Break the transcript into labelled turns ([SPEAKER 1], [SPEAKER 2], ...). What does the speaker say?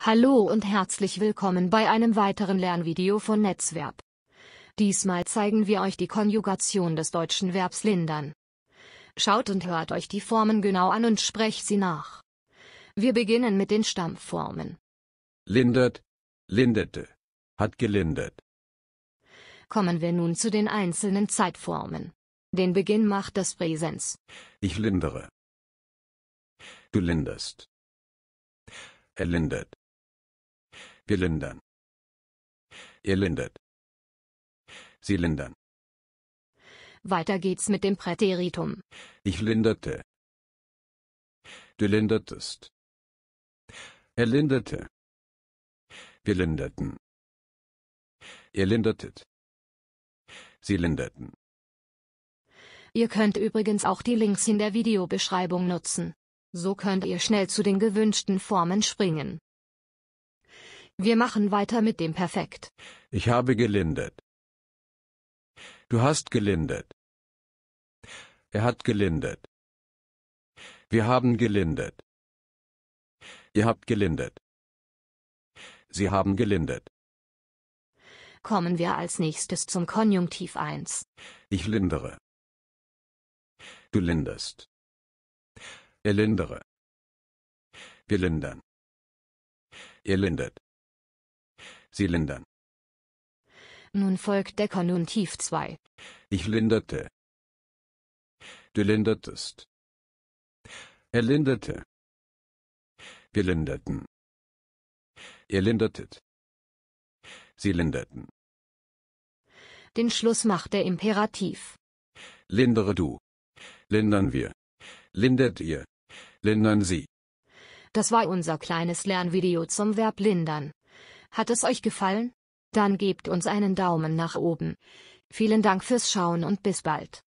[SPEAKER 1] Hallo und herzlich willkommen bei einem weiteren Lernvideo von Netzwerb. Diesmal zeigen wir euch die Konjugation des deutschen Verbs lindern. Schaut und hört euch die Formen genau an und sprecht sie nach. Wir beginnen mit den Stammformen.
[SPEAKER 2] Lindert, linderte, hat gelindert.
[SPEAKER 1] Kommen wir nun zu den einzelnen Zeitformen. Den Beginn macht das Präsens.
[SPEAKER 3] Ich lindere. Du linderst. Er lindert. Wir lindern. Ihr lindert. Sie lindern.
[SPEAKER 1] Weiter geht's mit dem Präteritum.
[SPEAKER 3] Ich linderte. Du lindertest. Er linderte. Wir linderten. Ihr lindertet. Sie linderten. Ihr könnt
[SPEAKER 1] übrigens auch die Links in der Videobeschreibung nutzen. So könnt ihr schnell zu den gewünschten Formen springen. Wir machen weiter mit dem Perfekt.
[SPEAKER 2] Ich habe
[SPEAKER 3] gelindet. Du hast gelindet. Er hat gelindet. Wir haben gelindet. Ihr habt gelindet. Sie haben gelindet.
[SPEAKER 1] Kommen wir als nächstes zum Konjunktiv 1.
[SPEAKER 2] Ich lindere.
[SPEAKER 3] Du lindest. Er lindere. Wir lindern. Ihr lindet. Sie lindern.
[SPEAKER 1] Nun folgt der Konjunktiv 2.
[SPEAKER 3] Ich linderte. Du lindertest. Er linderte. Wir linderten. Ihr lindertet. Sie linderten.
[SPEAKER 1] Den Schluss macht der Imperativ.
[SPEAKER 2] Lindere du. Lindern wir. Lindert ihr. Lindern sie.
[SPEAKER 1] Das war unser kleines Lernvideo zum Verb lindern. Hat es euch gefallen? Dann gebt uns
[SPEAKER 3] einen Daumen nach oben. Vielen Dank fürs Schauen und bis bald.